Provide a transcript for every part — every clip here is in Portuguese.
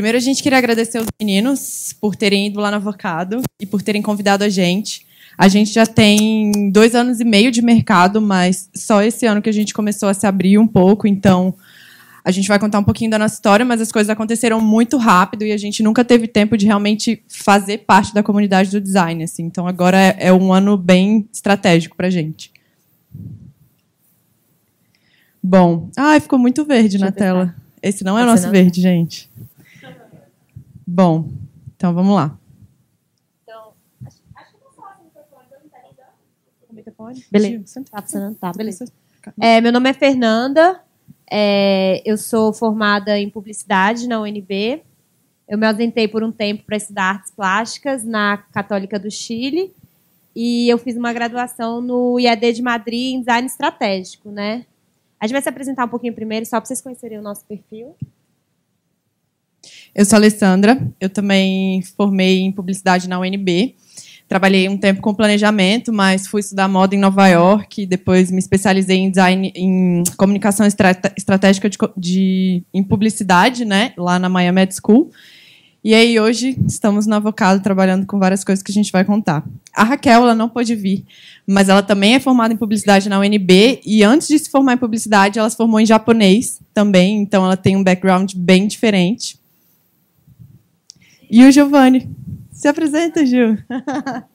Primeiro, a gente queria agradecer os meninos por terem ido lá no Avocado e por terem convidado a gente. A gente já tem dois anos e meio de mercado, mas só esse ano que a gente começou a se abrir um pouco, então a gente vai contar um pouquinho da nossa história, mas as coisas aconteceram muito rápido e a gente nunca teve tempo de realmente fazer parte da comunidade do design. Assim. Então agora é, é um ano bem estratégico para a gente. Bom, ai, ficou muito verde Deixa na tela. Tá. Esse não é o nosso não. verde, tá. gente. Bom, então vamos lá. Então, acho, que eu vou falar com o microfone, não ligando? Tá então. O microfone? Beleza. Tá funcionando? Tá, tá, tá, beleza. É, meu nome é Fernanda, é, eu sou formada em publicidade na UNB. Eu me ausentei por um tempo para estudar artes plásticas na Católica do Chile. E eu fiz uma graduação no IAD de Madrid em design estratégico, né? A gente vai se apresentar um pouquinho primeiro, só para vocês conhecerem o nosso perfil. Eu sou a Alessandra, eu também formei em publicidade na UNB. Trabalhei um tempo com planejamento, mas fui estudar moda em Nova York. Depois me especializei em design, em comunicação estratégica de, de em publicidade, né, lá na Miami Med School. E aí hoje estamos na Avocado trabalhando com várias coisas que a gente vai contar. A Raquel ela não pôde vir, mas ela também é formada em publicidade na UNB e antes de se formar em publicidade, ela se formou em japonês também, então ela tem um background bem diferente e o Giovanni. Se apresenta, Gil.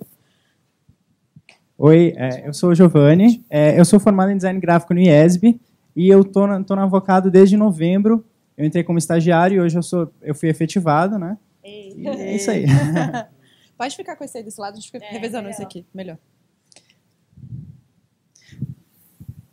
Oi, é, eu sou o Giovanni. É, eu sou formado em design gráfico no IESB e eu tô na, tô na Avocado desde novembro. Eu entrei como estagiário e hoje eu, sou, eu fui efetivado, né? Ei. E é isso aí. Pode ficar com esse aí desse lado, a gente fica é, revezando aqui. Melhor.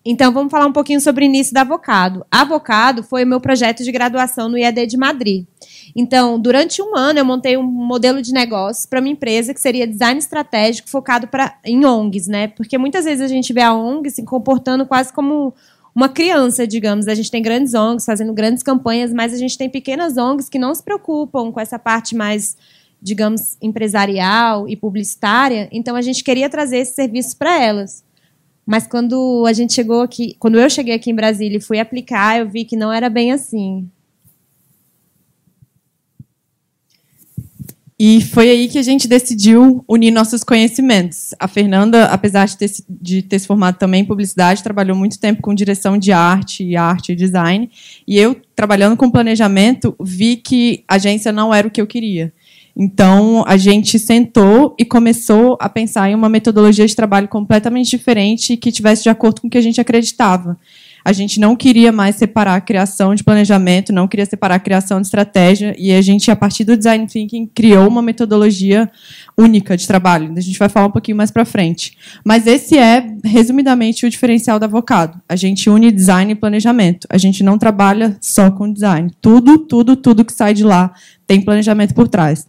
Então, vamos falar um pouquinho sobre o início da Avocado. A Avocado foi o meu projeto de graduação no IAD de Madrid. Então, durante um ano, eu montei um modelo de negócio para uma empresa que seria design estratégico focado pra, em ONGs, né? Porque muitas vezes a gente vê a ONG se comportando quase como uma criança, digamos. A gente tem grandes ONGs fazendo grandes campanhas, mas a gente tem pequenas ONGs que não se preocupam com essa parte mais digamos empresarial e publicitária. Então a gente queria trazer esse serviço para elas. Mas quando a gente chegou aqui, quando eu cheguei aqui em Brasília e fui aplicar, eu vi que não era bem assim. E foi aí que a gente decidiu unir nossos conhecimentos. A Fernanda, apesar de ter, de ter se formado também em publicidade, trabalhou muito tempo com direção de arte e arte e design. E eu, trabalhando com planejamento, vi que a agência não era o que eu queria. Então, a gente sentou e começou a pensar em uma metodologia de trabalho completamente diferente e que tivesse de acordo com o que a gente acreditava. A gente não queria mais separar a criação de planejamento, não queria separar a criação de estratégia, e a gente, a partir do design thinking, criou uma metodologia única de trabalho. A gente vai falar um pouquinho mais para frente. Mas esse é, resumidamente, o diferencial da Avocado. A gente une design e planejamento. A gente não trabalha só com design. Tudo, tudo, tudo que sai de lá tem planejamento por trás.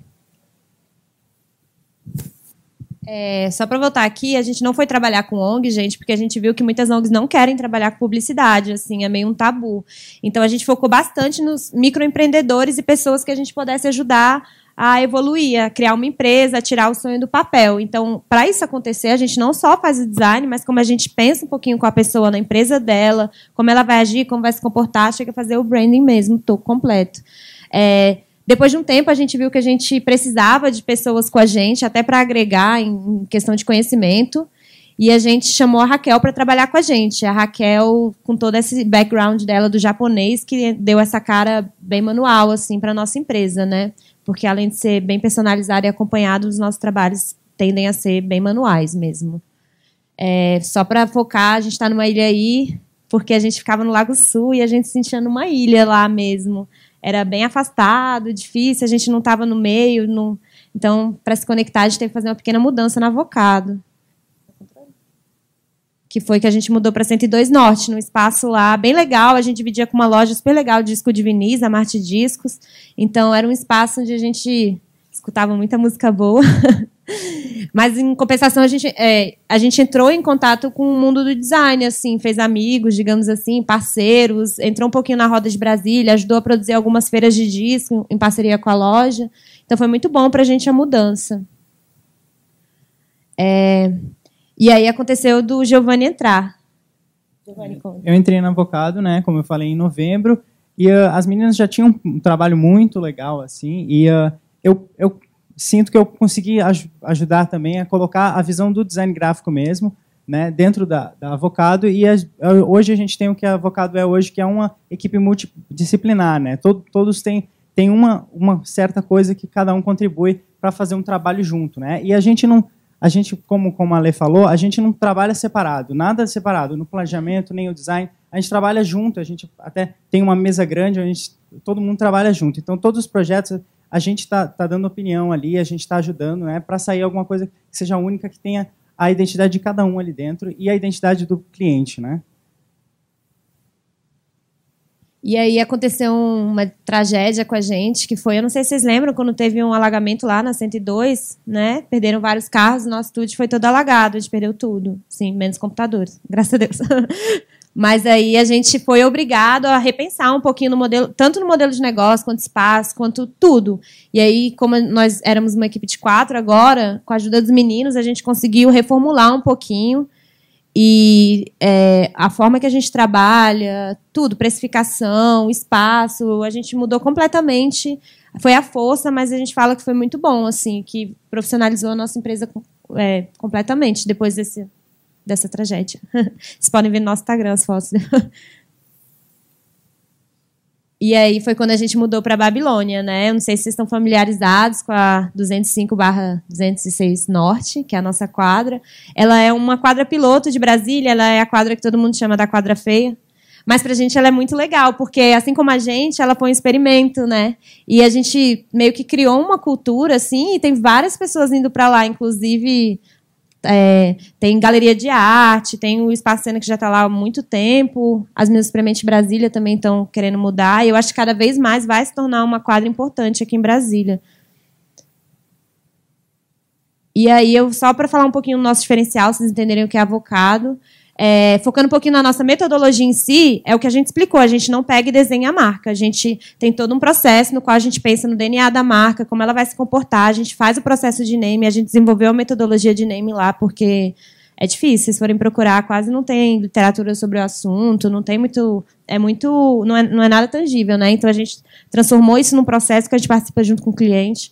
É, só para voltar aqui, a gente não foi trabalhar com ONG, gente, porque a gente viu que muitas ONGs não querem trabalhar com publicidade, assim, é meio um tabu. Então a gente focou bastante nos microempreendedores e pessoas que a gente pudesse ajudar a evoluir, a criar uma empresa, a tirar o sonho do papel. Então, para isso acontecer, a gente não só faz o design, mas como a gente pensa um pouquinho com a pessoa na empresa dela, como ela vai agir, como vai se comportar, chega a fazer o branding mesmo, tô completo. É, depois de um tempo, a gente viu que a gente precisava de pessoas com a gente, até para agregar em questão de conhecimento. E a gente chamou a Raquel para trabalhar com a gente. A Raquel, com todo esse background dela do japonês, que deu essa cara bem manual assim para nossa empresa, né? Porque além de ser bem personalizado e acompanhado, os nossos trabalhos tendem a ser bem manuais mesmo. É, só para focar, a gente está numa ilha aí, porque a gente ficava no Lago Sul e a gente se sentia numa ilha lá mesmo era bem afastado, difícil, a gente não estava no meio. Então, para se conectar, a gente teve que fazer uma pequena mudança na Avocado. Que foi que a gente mudou para 102 Norte, num espaço lá bem legal. A gente dividia com uma loja super legal disco de vinis, a Marte Discos. Então, era um espaço onde a gente escutava muita música boa. Mas em compensação, a gente, é, a gente entrou em contato com o mundo do design, assim, fez amigos, digamos assim, parceiros, entrou um pouquinho na roda de Brasília, ajudou a produzir algumas feiras de disco em parceria com a loja. Então foi muito bom para a gente a mudança. É, e aí aconteceu do Giovanni entrar. eu entrei na Avocado, né, como eu falei, em novembro, e uh, as meninas já tinham um trabalho muito legal, assim, e uh, eu, eu sinto que eu consegui aj ajudar também a colocar a visão do design gráfico mesmo né, dentro da, da Avocado. E as, hoje a gente tem o que a Avocado é hoje, que é uma equipe multidisciplinar. Né? Todo, todos têm, têm uma, uma certa coisa que cada um contribui para fazer um trabalho junto. Né? E a gente não. A gente, como, como a Lê falou, a gente não trabalha separado, nada separado, no planejamento, nem o design. A gente trabalha junto, a gente até tem uma mesa grande, a gente, todo mundo trabalha junto. Então, todos os projetos a gente está tá dando opinião ali, a gente está ajudando, né, para sair alguma coisa que seja única, que tenha a identidade de cada um ali dentro e a identidade do cliente, né? E aí aconteceu uma tragédia com a gente, que foi, eu não sei se vocês lembram, quando teve um alagamento lá na 102, né? Perderam vários carros, nosso estúdio foi todo alagado, a gente perdeu tudo. Sim, menos computadores, graças a Deus. Mas aí a gente foi obrigado a repensar um pouquinho no modelo, tanto no modelo de negócio, quanto espaço, quanto tudo. E aí, como nós éramos uma equipe de quatro agora, com a ajuda dos meninos, a gente conseguiu reformular um pouquinho. E é, a forma que a gente trabalha, tudo, precificação, espaço, a gente mudou completamente. Foi a força, mas a gente fala que foi muito bom, assim, que profissionalizou a nossa empresa é, completamente depois desse, dessa tragédia. Vocês podem ver no nosso Instagram as fotos. E aí foi quando a gente mudou para Babilônia, né? Eu não sei se vocês estão familiarizados com a 205/206 Norte, que é a nossa quadra. Ela é uma quadra piloto de Brasília, ela é a quadra que todo mundo chama da quadra feia. Mas para a gente ela é muito legal, porque assim como a gente, ela põe experimento, né? E a gente meio que criou uma cultura assim, e tem várias pessoas indo para lá, inclusive é, tem galeria de arte, tem o Espaço Cena que já está lá há muito tempo. As meninas Experimente Brasília também estão querendo mudar. E eu acho que cada vez mais vai se tornar uma quadra importante aqui em Brasília. E aí, eu só para falar um pouquinho do nosso diferencial, vocês entenderem o que é avocado. É, focando um pouquinho na nossa metodologia em si, é o que a gente explicou. A gente não pega e desenha a marca. A gente tem todo um processo no qual a gente pensa no DNA da marca, como ela vai se comportar. A gente faz o processo de name. A gente desenvolveu a metodologia de name lá porque é difícil. Vocês forem procurar, quase não tem literatura sobre o assunto. Não tem muito, é muito, não é, não é nada tangível, né? Então a gente transformou isso num processo que a gente participa junto com o cliente.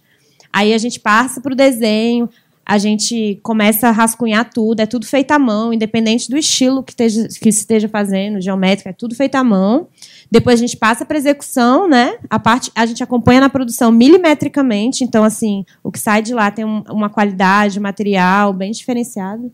Aí a gente passa para o desenho, a gente começa a rascunhar tudo, é tudo feito à mão, independente do estilo que esteja, que esteja fazendo, geométrica, é tudo feito à mão. Depois a gente passa para execução, né? A parte a gente acompanha na produção milimetricamente, então assim, o que sai de lá tem um, uma qualidade, material bem diferenciado.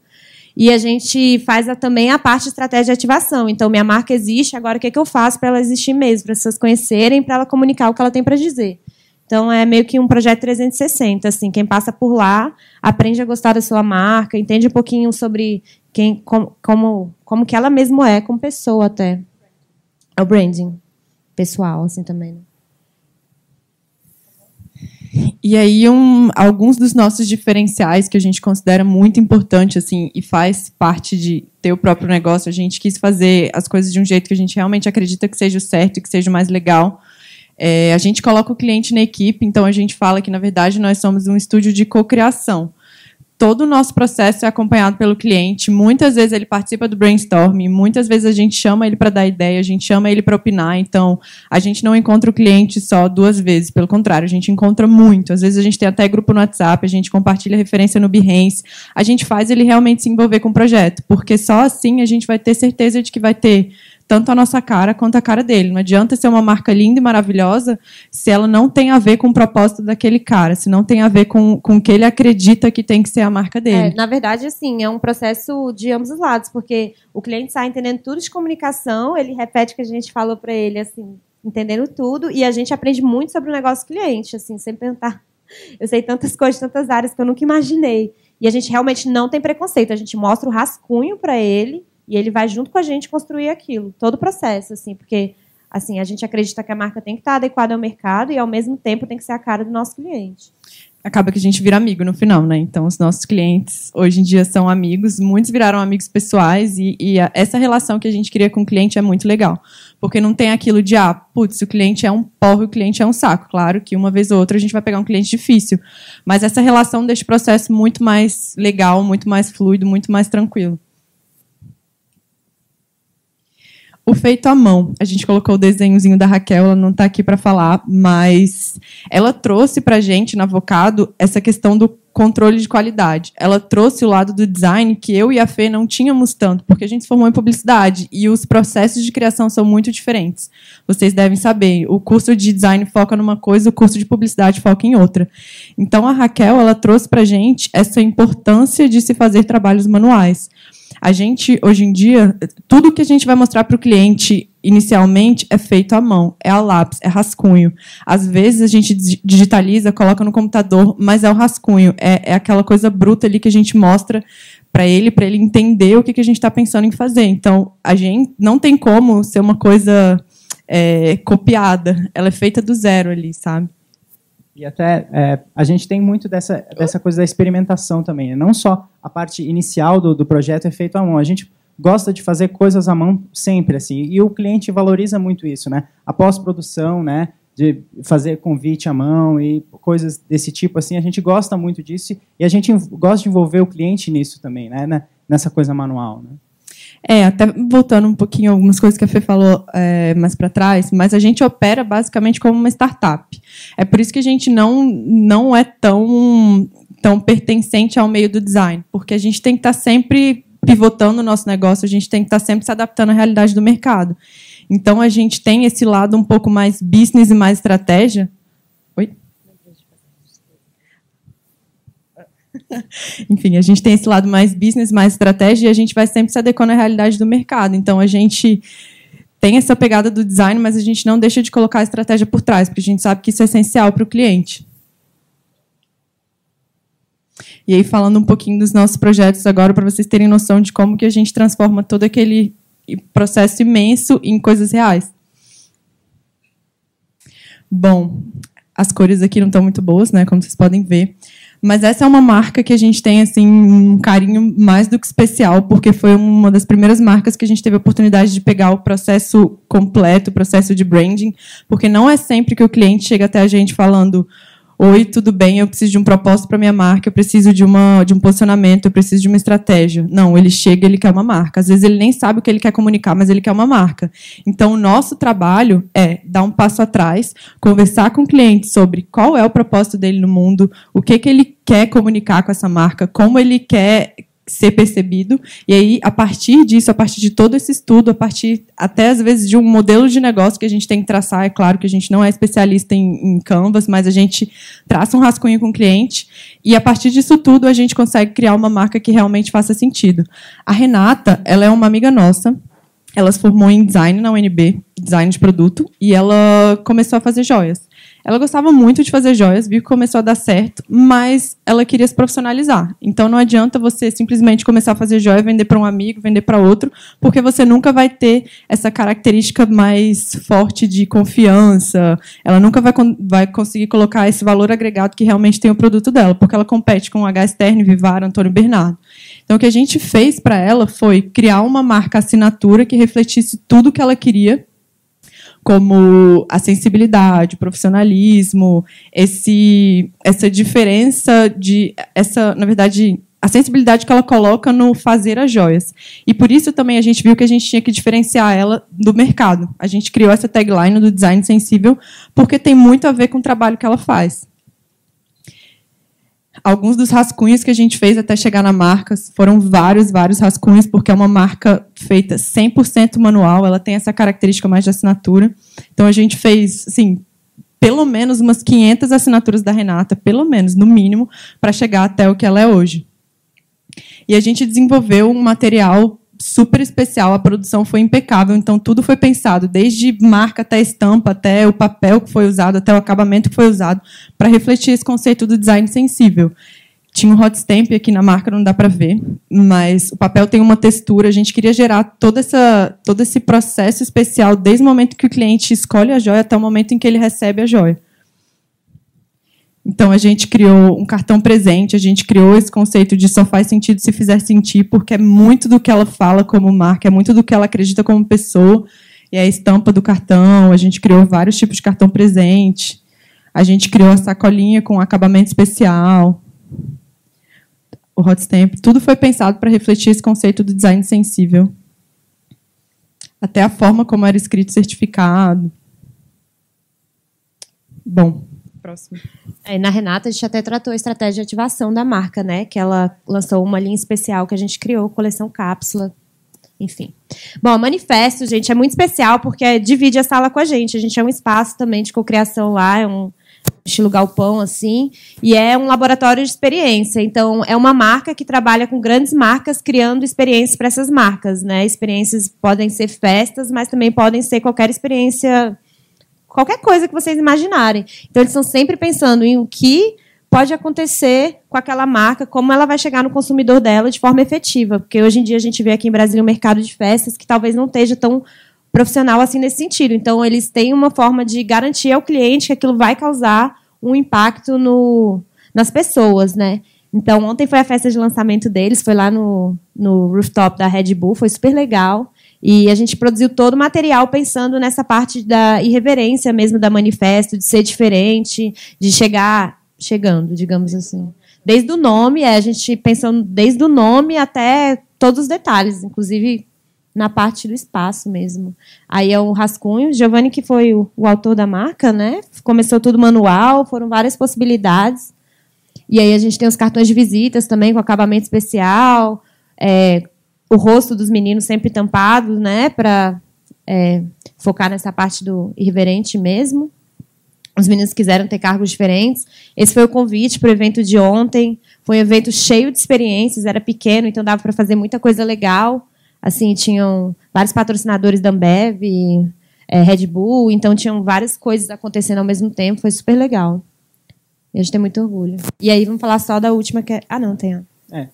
E a gente faz a, também a parte de estratégia de ativação. Então, minha marca existe, agora o que, é que eu faço para ela existir mesmo, para as pessoas conhecerem, para ela comunicar o que ela tem para dizer. Então é meio que um projeto 360, assim, quem passa por lá aprende a gostar da sua marca, entende um pouquinho sobre quem como como, como que ela mesmo é como pessoa até. É o branding pessoal assim também. Né? E aí um, alguns dos nossos diferenciais que a gente considera muito importante assim e faz parte de ter o próprio negócio, a gente quis fazer as coisas de um jeito que a gente realmente acredita que seja o certo e que seja o mais legal é, a gente coloca o cliente na equipe, então a gente fala que, na verdade, nós somos um estúdio de cocriação. Todo o nosso processo é acompanhado pelo cliente. Muitas vezes ele participa do brainstorming, muitas vezes a gente chama ele para dar ideia, a gente chama ele para opinar. Então, a gente não encontra o cliente só duas vezes, pelo contrário, a gente encontra muito. Às vezes a gente tem até grupo no WhatsApp, a gente compartilha referência no Behance, a gente faz ele realmente se envolver com o projeto, porque só assim a gente vai ter certeza de que vai ter tanto a nossa cara quanto a cara dele. Não adianta ser uma marca linda e maravilhosa se ela não tem a ver com o propósito daquele cara, se não tem a ver com, com o que ele acredita que tem que ser a marca dele. É, na verdade, assim, é um processo de ambos os lados, porque o cliente sai entendendo tudo de comunicação, ele repete o que a gente falou para ele, assim, entendendo tudo, e a gente aprende muito sobre o negócio do cliente, assim, sempre perguntar. Eu sei tantas coisas, tantas áreas que eu nunca imaginei. E a gente realmente não tem preconceito, a gente mostra o rascunho para ele e ele vai junto com a gente construir aquilo, todo o processo, assim, porque assim, a gente acredita que a marca tem que estar adequada ao mercado e ao mesmo tempo tem que ser a cara do nosso cliente. Acaba que a gente vira amigo no final, né? Então, os nossos clientes hoje em dia são amigos, muitos viraram amigos pessoais e, e a, essa relação que a gente cria com o cliente é muito legal. Porque não tem aquilo de, ah, putz, o cliente é um porre, o cliente é um saco. Claro que uma vez ou outra a gente vai pegar um cliente difícil. Mas essa relação deixa o processo muito mais legal, muito mais fluido, muito mais tranquilo. o feito à mão. A gente colocou o desenhozinho da Raquel, ela não está aqui para falar, mas ela trouxe pra gente na Avocado essa questão do controle de qualidade. Ela trouxe o lado do design que eu e a Fê não tínhamos tanto, porque a gente se formou em publicidade e os processos de criação são muito diferentes. Vocês devem saber, o curso de design foca numa coisa, o curso de publicidade foca em outra. Então a Raquel, ela trouxe pra gente essa importância de se fazer trabalhos manuais. A gente, hoje em dia, tudo que a gente vai mostrar para o cliente inicialmente é feito à mão, é a lápis, é rascunho. Às vezes a gente digitaliza, coloca no computador, mas é o rascunho, é, é aquela coisa bruta ali que a gente mostra para ele, para ele entender o que, que a gente está pensando em fazer. Então, a gente não tem como ser uma coisa é, copiada, ela é feita do zero ali, sabe? E até é, a gente tem muito dessa, dessa coisa da experimentação também. Né? Não só a parte inicial do, do projeto é feito à mão. A gente gosta de fazer coisas à mão sempre, assim. E o cliente valoriza muito isso, né? A pós-produção, né? De fazer convite à mão e coisas desse tipo, assim. A gente gosta muito disso e a gente gosta de envolver o cliente nisso também, né? Nessa coisa manual, né? É, até voltando um pouquinho algumas coisas que a Fê falou é, mais para trás, mas a gente opera basicamente como uma startup. É por isso que a gente não, não é tão, tão pertencente ao meio do design, porque a gente tem que estar tá sempre pivotando o nosso negócio, a gente tem que estar tá sempre se adaptando à realidade do mercado. Então a gente tem esse lado um pouco mais business e mais estratégia. Oi? Enfim, a gente tem esse lado mais business, mais estratégia, e a gente vai sempre se adequando à realidade do mercado. Então, a gente tem essa pegada do design, mas a gente não deixa de colocar a estratégia por trás, porque a gente sabe que isso é essencial para o cliente. E aí, falando um pouquinho dos nossos projetos agora, para vocês terem noção de como que a gente transforma todo aquele processo imenso em coisas reais. Bom, as cores aqui não estão muito boas, né? Como vocês podem ver. Mas essa é uma marca que a gente tem assim um carinho mais do que especial, porque foi uma das primeiras marcas que a gente teve a oportunidade de pegar o processo completo, o processo de branding, porque não é sempre que o cliente chega até a gente falando Oi, tudo bem? Eu preciso de um propósito para minha marca, eu preciso de, uma, de um posicionamento, eu preciso de uma estratégia. Não, ele chega, ele quer uma marca. Às vezes ele nem sabe o que ele quer comunicar, mas ele quer uma marca. Então, o nosso trabalho é dar um passo atrás, conversar com o cliente sobre qual é o propósito dele no mundo, o que, que ele quer comunicar com essa marca, como ele quer ser percebido. E aí, a partir disso, a partir de todo esse estudo, a partir até às vezes de um modelo de negócio que a gente tem que traçar, é claro que a gente não é especialista em, em Canvas, mas a gente traça um rascunho com o cliente e a partir disso tudo a gente consegue criar uma marca que realmente faça sentido. A Renata, ela é uma amiga nossa, ela se formou em design na UNB, design de produto, e ela começou a fazer joias. Ela gostava muito de fazer joias, viu que começou a dar certo, mas ela queria se profissionalizar. Então não adianta você simplesmente começar a fazer joia, vender para um amigo, vender para outro, porque você nunca vai ter essa característica mais forte de confiança. Ela nunca vai, vai conseguir colocar esse valor agregado que realmente tem o produto dela, porque ela compete com H Stern, Vivar, Antônio Bernardo. Então, o que a gente fez para ela foi criar uma marca assinatura que refletisse tudo que ela queria como a sensibilidade, o profissionalismo, esse, essa diferença de essa, na verdade, a sensibilidade que ela coloca no fazer as joias. E por isso também a gente viu que a gente tinha que diferenciar ela do mercado. A gente criou essa tagline do design sensível porque tem muito a ver com o trabalho que ela faz alguns dos rascunhos que a gente fez até chegar na marca foram vários, vários rascunhos, porque é uma marca feita 100% manual, ela tem essa característica mais de assinatura. Então a gente fez, assim, pelo menos umas 500 assinaturas da Renata, pelo menos, no mínimo, para chegar até o que ela é hoje. E a gente desenvolveu um material super especial, a produção foi impecável, então tudo foi pensado, desde marca até estampa, até o papel que foi usado, até o acabamento que foi usado, para refletir esse conceito do design sensível. Tinha um hot stamp aqui na marca, não dá para ver, mas o papel tem uma textura. A gente queria gerar toda essa, todo esse processo especial, desde o momento que o cliente escolhe a joia até o momento em que ele recebe a joia. Então a gente criou um cartão presente, a gente criou esse conceito de só faz sentido se fizer sentir, porque é muito do que ela fala como marca, é muito do que ela acredita como pessoa. E é a estampa do cartão, a gente criou vários tipos de cartão presente. A gente criou a sacolinha com acabamento especial. O hot stamp, tudo foi pensado para refletir esse conceito do design sensível. Até a forma como era escrito o certificado. Bom, próximo. É, na Renata, a gente até tratou a estratégia de ativação da marca, né? Que ela lançou uma linha especial que a gente criou, coleção cápsula. Enfim. Bom, manifesto, gente, é muito especial porque é, divide a sala com a gente. A gente é um espaço também de cocriação lá, é um estilo galpão, assim, e é um laboratório de experiência. Então, é uma marca que trabalha com grandes marcas, criando experiências para essas marcas, né? Experiências podem ser festas, mas também podem ser qualquer experiência qualquer coisa que vocês imaginarem. Então, eles estão sempre pensando em o que pode acontecer com aquela marca, como ela vai chegar no consumidor dela de forma efetiva. Porque hoje em dia a gente vê aqui em Brasília um mercado de festas que talvez não esteja tão profissional assim nesse sentido. Então, eles têm uma forma de garantir ao cliente que aquilo vai causar um impacto no, nas pessoas, né? Então, ontem foi a festa de lançamento deles, foi lá no, no rooftop da Red Bull, foi super legal. E a gente produziu todo o material pensando nessa parte da irreverência mesmo da manifesto, de ser diferente, de chegar chegando, digamos assim. Desde o nome, é, a gente pensando desde o nome até todos os detalhes, inclusive na parte do espaço mesmo. Aí é o rascunho, Giovanni que foi o, o autor da marca, né? Começou tudo manual, foram várias possibilidades. E aí a gente tem os cartões de visitas também com acabamento especial, é, o rosto dos meninos sempre tampado, né? Para é, focar nessa parte do irreverente mesmo. Os meninos quiseram ter cargos diferentes. Esse foi o convite para o evento de ontem. Foi um evento cheio de experiências, era pequeno, então dava para fazer muita coisa legal. Assim, tinham vários patrocinadores da Ambev, é, Red Bull, então tinham várias coisas acontecendo ao mesmo tempo, foi super legal. E a gente tem muito orgulho. E aí vamos falar só da última que é... Ah, não, tem a... É.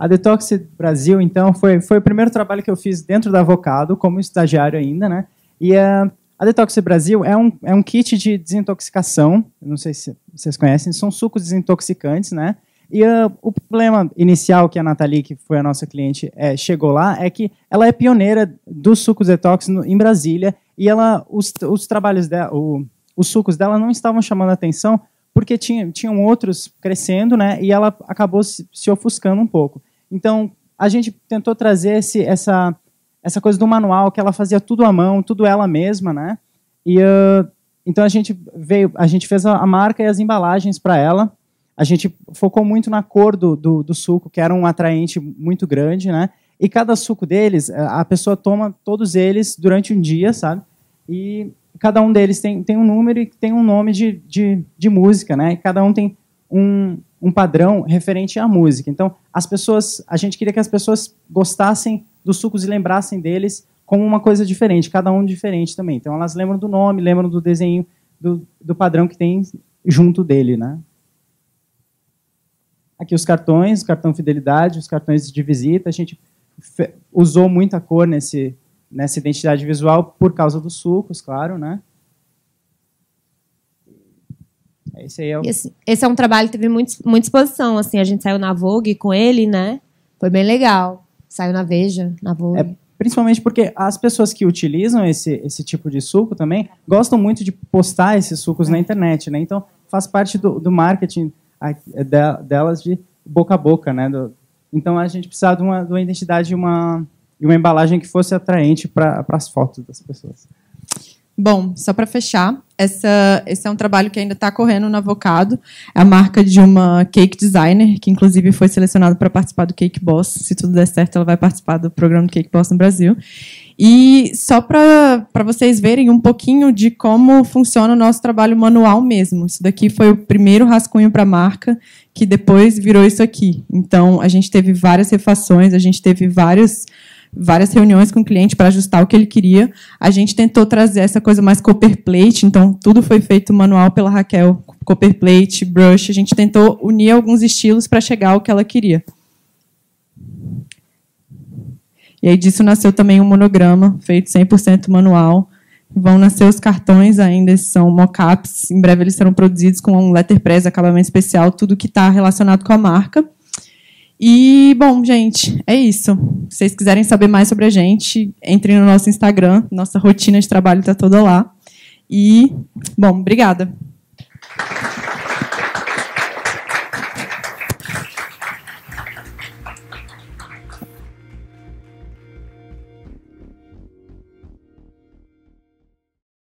A Detox Brasil, então, foi, foi o primeiro trabalho que eu fiz dentro da Avocado, como estagiário ainda, né? E a, eh, a Detox Brasil é um, é um kit de desintoxicação, não sei se vocês conhecem, são sucos desintoxicantes, né? E eh, o problema inicial que a Nathalie, que foi a nossa cliente, é, chegou lá, é que ela é pioneira dos sucos detox no, em Brasília e ela, os, os trabalhos dela, o, os sucos dela não estavam chamando atenção porque tinha, tinham outros crescendo, né? E ela acabou se, se ofuscando um pouco. Então, a gente tentou trazer esse, essa, essa coisa do manual, que ela fazia tudo à mão, tudo ela mesma, né? E, uh, então, a gente, veio, a gente fez a marca e as embalagens para ela. A gente focou muito na cor do, do, do suco, que era um atraente muito grande, né? E cada suco deles, eh, a pessoa toma todos eles durante um dia, sabe? E cada um deles tem, tem um número e tem um nome de, de, de música, né? E cada um tem um, um padrão referente à música. Então, as pessoas, a gente queria que as pessoas gostassem dos sucos e lembrassem deles como uma coisa diferente, cada um diferente também. Então, elas lembram do nome, lembram do desenho, do, do padrão que tem junto dele, né? Aqui os cartões, o cartão fidelidade, os cartões de visita. A gente usou muita cor nesse, nessa identidade visual por causa dos sucos, claro, né? Esse, é o... esse, esse é um trabalho que teve muito, muita exposição, assim. A gente saiu na Vogue com ele, né? Foi bem legal. Saiu na Veja, na Vogue. É, principalmente porque as pessoas que utilizam esse, esse tipo de suco também gostam muito de postar esses sucos na internet, né? Então, faz parte do, do marketing delas de boca a boca, né? Do, então, a gente precisava de uma, de uma identidade e uma, uma embalagem que fosse atraente para as fotos das pessoas. Bom, só para fechar, essa, esse é um trabalho que ainda está correndo na Avocado, é a marca de uma cake designer, que inclusive foi selecionada para participar do Cake Boss. Se tudo der certo, ela vai participar do programa do Cake Boss no Brasil. E só para vocês verem um pouquinho de como funciona o nosso trabalho manual mesmo. Isso daqui foi o primeiro rascunho para a marca, que depois virou isso aqui. Então, a gente teve várias refações, a gente teve vários várias reuniões com o cliente para ajustar o que ele queria. A gente tentou trazer essa coisa mais copperplate, então tudo foi feito manual pela Raquel, copperplate, brush. A gente tentou unir alguns estilos para chegar ao que ela queria. E aí disso nasceu também um monograma feito 100% manual. Vão nascer os cartões ainda, são mockups. Em breve eles serão produzidos com um letterpress, acabamento especial, tudo que está relacionado com a marca. E, bom, gente, é isso. Se vocês quiserem saber mais sobre a gente, entrem no nosso Instagram. Nossa rotina de trabalho está toda lá. E, bom, obrigada.